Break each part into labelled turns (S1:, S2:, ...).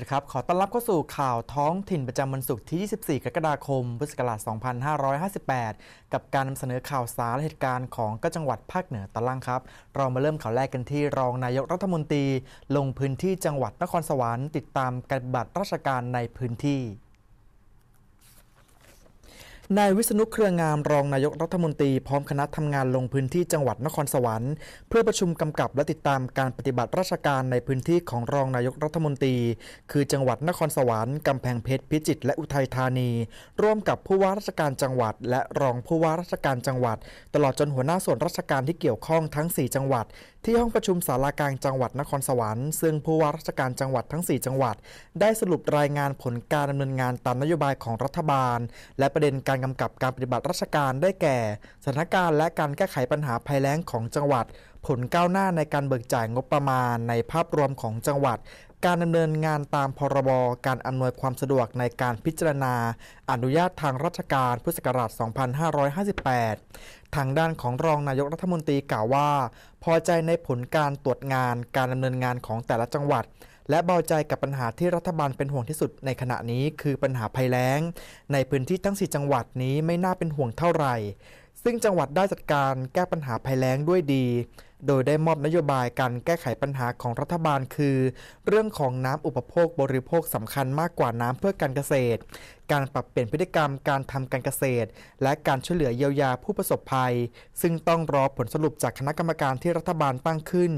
S1: นะครับขอต้อนรับเข้าสู่ข่าวท้องถิ่นประจำวันศุกร์ที่ 24 กรกฎาคม พุทธศักราช 2558 กับการนำเสนอข่าวสารเหตุการณ์ของก็จังหวัดภาคเหนือตะลังครับ เรามาเริ่มข่าวแรกกันที่รองนายกรัฐมนตรีลงพื้นที่จังหวัดนครสวรรค์ติดตามการบัตรราชการในพื้นที่นายวิษณุเครืองามรองนายกรัฐมนตรีพร้อมคณะทำงานลงพื้นที่จังหวัดนครสวรรค์ เพื่อประชุมกำกับและติดตามการปฏิบัติราชการในพื้นที่ของรองนายกรัฐมนตรี คือจังหวัดนครสวรรค์กำแพงเพชรพิจิตร และอุทัยธานี ร่วมกับผู้ว่าราชการจังหวัด และรองผู้ว่าราชการจังหวัด ตลอดจนหัวหน้าส่วนราชการที่เกี่ยวข้องทั้ง 4 จังหวัด ที่ห้องประชุมศาลากลางจังหวัดนครสวรรค์ ซึ่งผู้ว่าราชการจังหวัดทั้ง 4 จังหวัด ได้สรุปรายงานผลการดำเนินงานตามนโยบายของรัฐบาล และประเด็นการการกำกับการปฏิบัติราชการได้แก่สถานการณ์และการแก้ไขปัญหาภัยแล้งของจังหวัด ผลก้าวหน้าในการเบิกจ่ายงบประมาณ ในภาพรวมของจังหวัด การดำเนินงานตามพรบการอำนวยความสะดวกในการพิจารณา อนุญาตทางราชการพุทธศักราช 2558 ทางด้านของรองนายกรัฐมนตรีกล่าวว่า พอใจในผลการตรวจงาน การดำเนินงานของแต่ละจังหวัดและเบาใจกับปัญหาที่รัฐบาลเป็นห่วงที่สุดในขณะนี้คือปัญหาภัยแล้ง ในพื้นที่ทั้ง4จังหวัดนี้ไม่น่าเป็นห่วงเท่าไหร่ ซึ่งจังหวัดได้จัดการแก้ปัญหาภัยแล้งด้วยดีโดยได้มอบนโยบายการแก้ไขปัญหาของรัฐบาล คือ เรื่องของน้ำอุปโภคบริโภคสำคัญมากกว่าน้ำเพื่อการเกษตร การปรับเปลี่ยนพฤติกรรมการทำการเกษตร และการช่วยเหลือเยียวยาผู้ประสบภัย ซึ่งต้องรอผลสรุปจากคณะกรรมการที่รัฐบาลตั้งขึ้น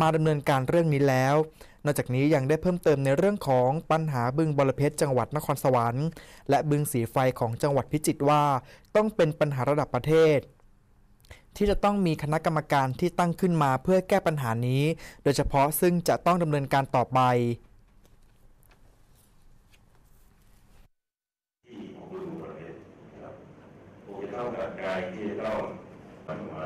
S1: มาดำเนินการเรื่องนี้แล้ว นอกจากนี้ยังได้เพิ่มเติมในเรื่องของปัญหาบึงบรเพชรจังหวัดนครสวรรค์และบึงสีไฟของจังหวัดพิจิตรว่าต้องเป็นปัญหาระดับประเทศที่จะต้องมีคณะกรรมการที่ตั้งขึ้นมาเพื่อแก้ปัญหานี้ โดยเฉพาะซึ่งจะต้องดำเนินการต่อไปของฤดูฝนนะครับกบกายที่จะต้องปัญหา